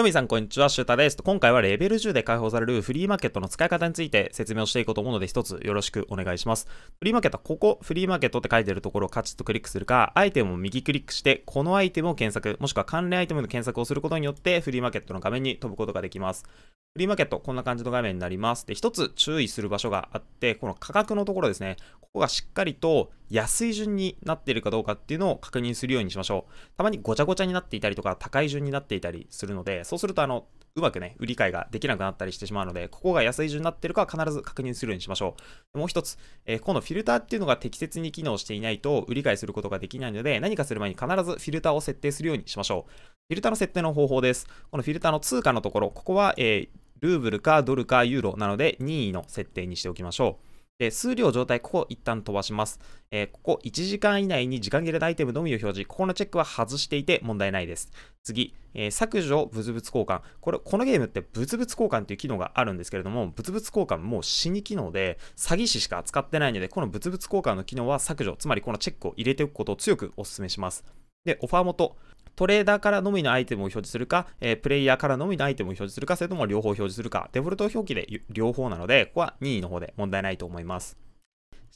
のみさん、こんにちは。シュータです。今回はレベル10で開放されるフリーマーケットの使い方について説明をしていこうと思うので、一つよろしくお願いします。フリーマーケットはここ、フリーマーケットって書いてるところをカチッとクリックするか、アイテムを右クリックして、このアイテムを検索、もしくは関連アイテムの検索をすることによって、フリーマーケットの画面に飛ぶことができます。フリーマーケット、こんな感じの画面になります。で、一つ注意する場所があって、この価格のところですね、ここがしっかりと安い順になっているかどうかっていうのを確認するようにしましょう。たまにごちゃごちゃになっていたりとか、高い順になっていたりするので、そうすると、あの、うまくね、売り買いができなくなったりしてしまうので、ここが安い順になってるか必ず確認するようにしましょう。もう一つ、えー、このフィルターっていうのが適切に機能していないと売り買いすることができないので、何かする前に必ずフィルターを設定するようにしましょう。フィルターの設定の方法です。このフィルターの通貨のところ、ここは、えー、ルーブルかドルかユーロなので任意の設定にしておきましょう。で、数量状態、ここ一旦飛ばします。えー、ここ1時間以内に時間切れのアイテムのみを表示。ここのチェックは外していて問題ないです。次、えー、削除、物々交換。これ、このゲームって物々交換という機能があるんですけれども、物々交換もう死に機能で、詐欺師しか扱ってないので、この物々交換の機能は削除、つまりこのチェックを入れておくことを強くお勧めします。で、オファー元。トレーダーからのみのアイテムを表示するか、えー、プレイヤーからのみのアイテムを表示するか、それとも両方表示するか、デフォルト表記で両方なので、ここは任意の方で問題ないと思います。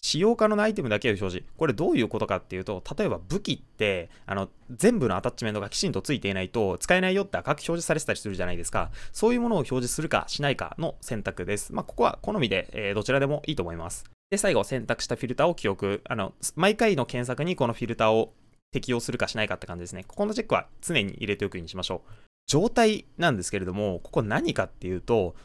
使用可能なアイテムだけを表示。これどういうことかっていうと、例えば武器って、あの、全部のアタッチメントがきちんとついていないと、使えないよって赤く表示されてたりするじゃないですか。そういうものを表示するかしないかの選択です。まあ、ここは好みで、えー、どちらでもいいと思います。で、最後選択したフィルターを記憶。あの、毎回の検索にこのフィルターを適用するかしないかって感じですね。ここのチェックは常に入れておくようにしましょう。状態なんですけれども、ここ何かっていうと、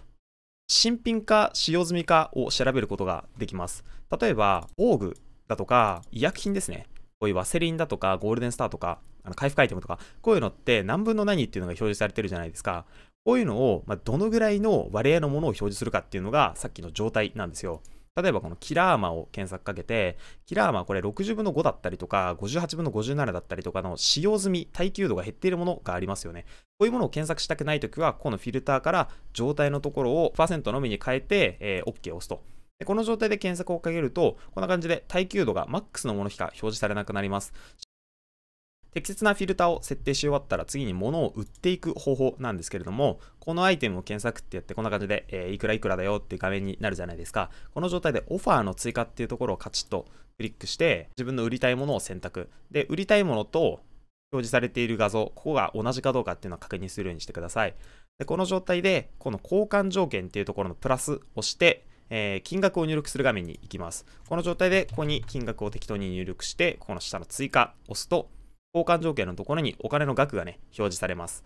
新品か使用済みかを調べることができます。例えば、防具だとか、医薬品ですね。こういうワセリンだとか、ゴールデンスターとか、あの回復アイテムとか、こういうのって何分の何っていうのが表示されてるじゃないですか。こういうのを、まどのぐらいの割合のものを表示するかっていうのが、さっきの状態なんですよ。例えばこのキラーマを検索かけて、キラーマこれ60分の5だったりとか、58分の57だったりとかの使用済み、耐久度が減っているものがありますよね。こういうものを検索したくないときは、このフィルターから状態のところをパーセントのみに変えて、えー、OK を押すと。この状態で検索をかけると、こんな感じで耐久度がマックスのものしか表示されなくなります。適切なフィルターを設定し終わったら次に物を売っていく方法なんですけれども、このアイテムを検索ってやってこんな感じで、えー、いくらいくらだよっていう画面になるじゃないですか。この状態でオファーの追加っていうところをカチッとクリックして、自分の売りたいものを選択。で、売りたいものと表示されている画像、ここが同じかどうかっていうのを確認するようにしてください。でこの状態で、この交換条件っていうところのプラスを押して、えー、金額を入力する画面に行きます。この状態で、ここに金額を適当に入力して、この下の追加を押すと、交換条件のところにお金の額がね、表示されます。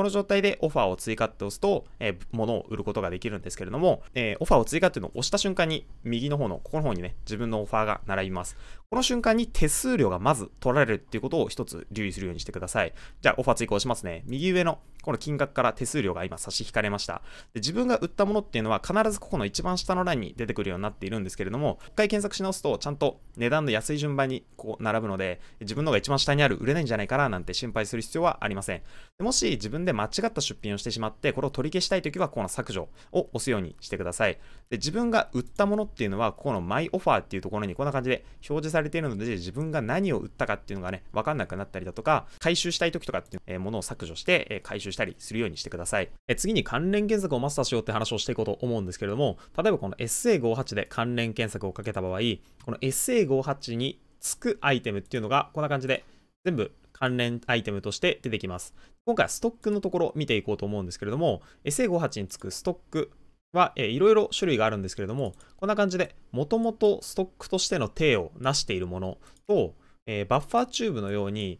この状態でオファーを追加って押すと、えー、物を売ることができるんですけれども、えー、オファーを追加っていうのを押した瞬間に、右の方の、ここの方にね、自分のオファーが並びます。この瞬間に手数料がまず取られるっていうことを一つ留意するようにしてください。じゃあ、オファー追加をしますね。右上のこの金額から手数料が今差し引かれました。で自分が売ったものっていうのは必ずここの一番下のラインに出てくるようになっているんですけれども、一回検索し直すとちゃんと値段の安い順番にこう並ぶので、自分のが一番下にある売れないんじゃないかななんて心配する必要はありません。もし自分でで間違った出品をしてしまって、これを取り消したいときは、この削除を押すようにしてください。で、自分が売ったものっていうのは、ここのマイオファーっていうところにこんな感じで表示されているので、自分が何を売ったかっていうのがね、わかんなくなったりだとか、回収したいときとかっていうものを削除して、え回収したりするようにしてください。え次に関連検索をマスターしようって話をしていこうと思うんですけれども、例えばこの SA58 で関連検索をかけた場合、この SA58 に付くアイテムっていうのが、こんな感じで、全部関連アイテムとして出てきます。今回はストックのところ見ていこうと思うんですけれども、SA58 につくストックは、えいろいろ種類があるんですけれども、こんな感じで、もともとストックとしての体を成しているものと、えー、バッファーチューブのように、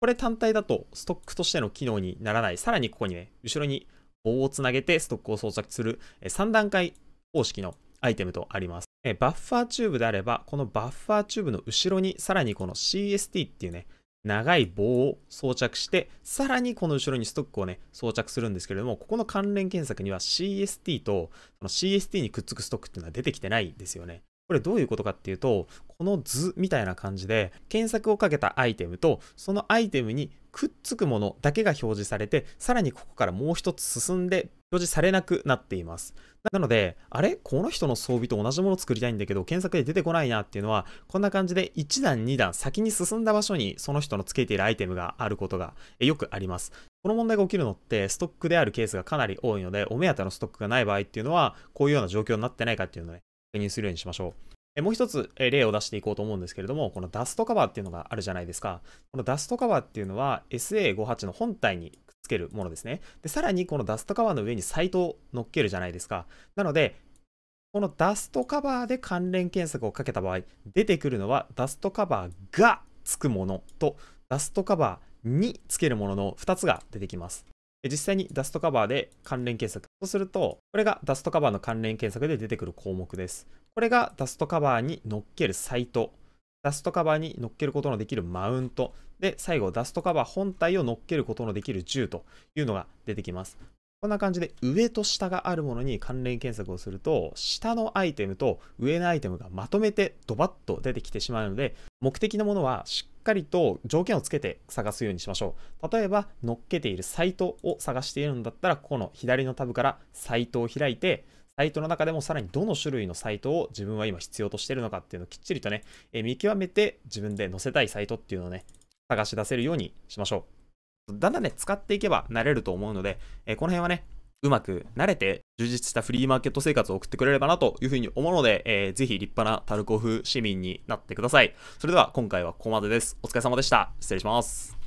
これ単体だとストックとしての機能にならない。さらにここにね、後ろに棒をつなげてストックを装着する3段階方式のアイテムとあります。バッファーチューブであれば、このバッファーチューブの後ろにさらにこの CST っていうね、長い棒を装着して、さらにこの後ろにストックをね、装着するんですけれども、ここの関連検索には CST と、CST にくっつくストックっていうのは出てきてないんですよね。これどういうことかっていうと、この図みたいな感じで、検索をかけたアイテムと、そのアイテムにくっつくものだけが表示されて、さらにここからもう一つ進んで表示されなくなっています。なので、あれこの人の装備と同じものを作りたいんだけど、検索で出てこないなっていうのは、こんな感じで1段2段先に進んだ場所にその人のつけているアイテムがあることがよくあります。この問題が起きるのってストックであるケースがかなり多いので、お目当てのストックがない場合っていうのは、こういうような状況になってないかっていうのをね、確認するようにしましょう。もう一つ例を出していこうと思うんですけれども、このダストカバーっていうのがあるじゃないですか。このダストカバーっていうのは SA58 の本体にくっつけるものですね。で、さらにこのダストカバーの上にサイトを乗っけるじゃないですか。なので、このダストカバーで関連検索をかけた場合、出てくるのはダストカバーがつくものとダストカバーにつけるものの2つが出てきます。実際にダストカバーで関連検索。そうすると、これがダストカバーの関連検索で出てくる項目です。これがダストカバーに載っけるサイト。ダストカバーに載っけることのできるマウント。で、最後、ダストカバー本体を載っけることのできる銃というのが出てきます。こんな感じで上と下があるものに関連検索をすると下のアイテムと上のアイテムがまとめてドバッと出てきてしまうので目的のものはしっかりと条件をつけて探すようにしましょう例えば乗っけているサイトを探しているんだったらここの左のタブからサイトを開いてサイトの中でもさらにどの種類のサイトを自分は今必要としているのかっていうのをきっちりとね、え見極めて自分で載せたいサイトっていうのをね探し出せるようにしましょうだんだんね、使っていけば慣れると思うので、えー、この辺はね、うまく慣れて充実したフリーマーケット生活を送ってくれればなというふうに思うので、えー、ぜひ立派なタルコフ市民になってください。それでは今回はここまでです。お疲れ様でした。失礼します。